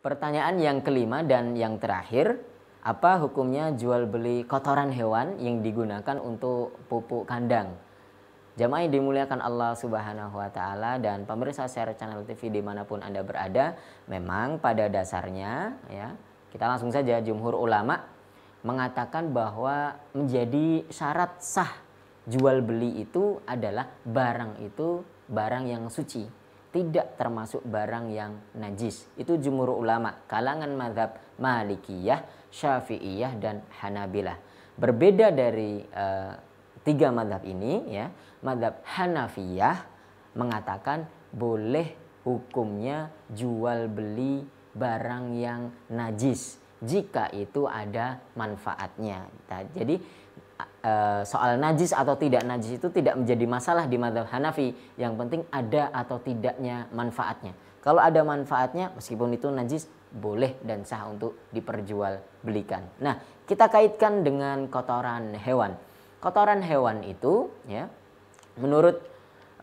Pertanyaan yang kelima dan yang terakhir, apa hukumnya jual beli kotoran hewan yang digunakan untuk pupuk kandang? Jamaah yang dimuliakan Allah Subhanahu wa taala dan pemirsa share channel TV dimanapun Anda berada, memang pada dasarnya ya, kita langsung saja jumhur ulama mengatakan bahwa menjadi syarat sah jual beli itu adalah barang itu barang yang suci tidak termasuk barang yang najis. Itu jumhur ulama, kalangan madhab Malikiyah, Syafi'iyah dan Hanabilah. Berbeda dari uh, tiga madhab ini, ya, madhab Hanafiyah mengatakan boleh hukumnya jual beli barang yang najis jika itu ada manfaatnya. jadi Eh, soal najis atau tidak najis itu tidak menjadi masalah di madhab Hanafi. Yang penting ada atau tidaknya manfaatnya. Kalau ada manfaatnya, meskipun itu najis, boleh dan sah untuk diperjualbelikan. Nah, kita kaitkan dengan kotoran hewan. Kotoran hewan itu, ya, menurut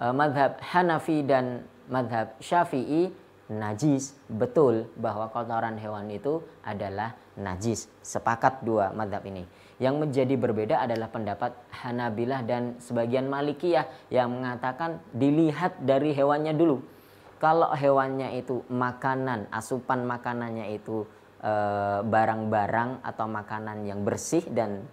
uh, madhab Hanafi dan madhab Syafi'i najis betul bahwa kotoran hewan itu adalah najis sepakat dua madhab ini yang menjadi berbeda adalah pendapat Hanabilah dan sebagian Malikiyah yang mengatakan dilihat dari hewannya dulu kalau hewannya itu makanan asupan makanannya itu eh, barang-barang atau makanan yang bersih dan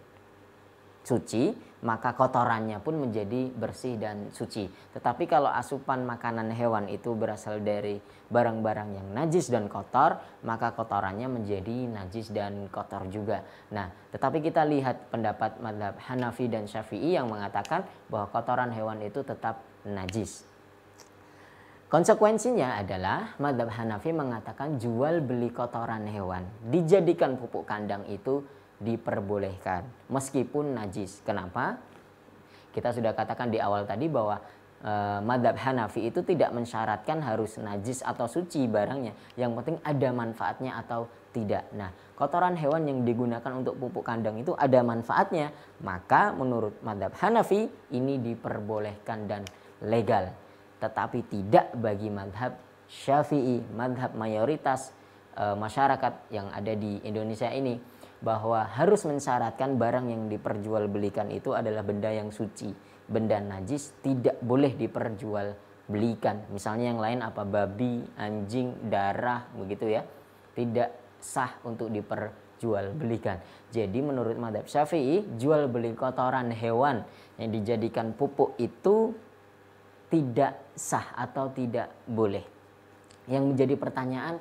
suci, maka kotorannya pun menjadi bersih dan suci. Tetapi kalau asupan makanan hewan itu berasal dari barang-barang yang najis dan kotor, maka kotorannya menjadi najis dan kotor juga. Nah, tetapi kita lihat pendapat madhab Hanafi dan Syafi'i yang mengatakan bahwa kotoran hewan itu tetap najis. Konsekuensinya adalah madhab Hanafi mengatakan jual beli kotoran hewan, dijadikan pupuk kandang itu diperbolehkan meskipun najis. Kenapa? Kita sudah katakan di awal tadi bahwa e, madhab Hanafi itu tidak mensyaratkan harus najis atau suci barangnya. Yang penting ada manfaatnya atau tidak. Nah, kotoran hewan yang digunakan untuk pupuk kandang itu ada manfaatnya, maka menurut madhab Hanafi ini diperbolehkan dan legal. Tetapi tidak bagi madhab Syafi'i, madhab mayoritas e, masyarakat yang ada di Indonesia ini bahwa harus mensyaratkan barang yang diperjualbelikan itu adalah benda yang suci, benda najis tidak boleh diperjualbelikan. Misalnya yang lain apa babi, anjing, darah begitu ya. Tidak sah untuk diperjualbelikan. Jadi menurut madhab Syafi'i, jual beli kotoran hewan yang dijadikan pupuk itu tidak sah atau tidak boleh. Yang menjadi pertanyaan,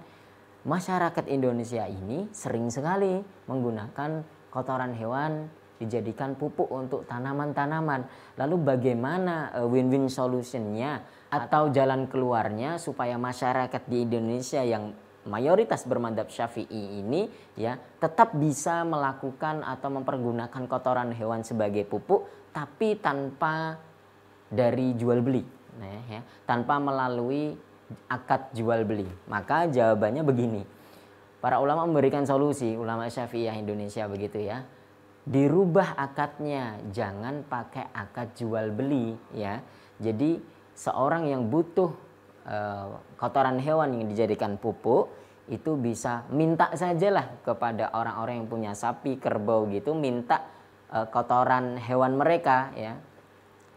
masyarakat Indonesia ini sering sekali menggunakan kotoran hewan dijadikan pupuk untuk tanaman-tanaman. Lalu bagaimana eh, win-win solutionnya atau jalan keluarnya supaya masyarakat di Indonesia yang mayoritas bermadhab syafi'i ini ya tetap bisa melakukan atau mempergunakan kotoran hewan sebagai pupuk tapi tanpa dari jual beli nah, ya, tanpa melalui akad jual beli? Maka jawabannya begini. Para ulama memberikan solusi, ulama Syafi'iyah Indonesia begitu ya. Dirubah akadnya, jangan pakai akad jual beli ya. Jadi seorang yang butuh e, kotoran hewan yang dijadikan pupuk itu bisa minta sajalah kepada orang-orang yang punya sapi, kerbau gitu, minta e, kotoran hewan mereka ya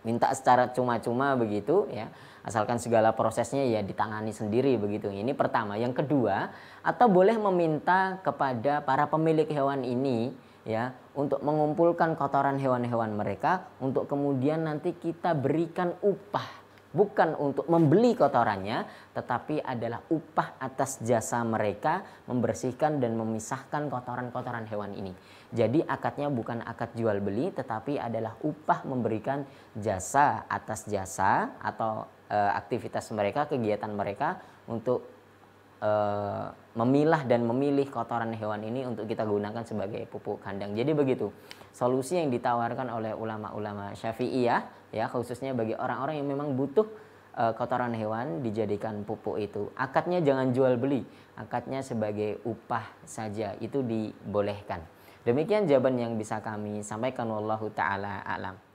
minta secara cuma-cuma begitu ya asalkan segala prosesnya ya ditangani sendiri begitu. Ini pertama. Yang kedua, atau boleh meminta kepada para pemilik hewan ini ya untuk mengumpulkan kotoran hewan-hewan mereka untuk kemudian nanti kita berikan upah bukan untuk membeli kotorannya, tetapi adalah upah atas jasa mereka membersihkan dan memisahkan kotoran-kotoran hewan ini. Jadi akadnya bukan akad jual beli, tetapi adalah upah memberikan jasa atas jasa atau e, aktivitas mereka, kegiatan mereka untuk e, memilah dan memilih kotoran hewan ini untuk kita gunakan sebagai pupuk kandang. Jadi begitu. Solusi yang ditawarkan oleh ulama-ulama Syafi'iyah ya khususnya bagi orang-orang yang memang butuh uh, kotoran hewan dijadikan pupuk itu. Akadnya jangan jual beli, akadnya sebagai upah saja itu dibolehkan. Demikian jawaban yang bisa kami sampaikan wallahu taala alam.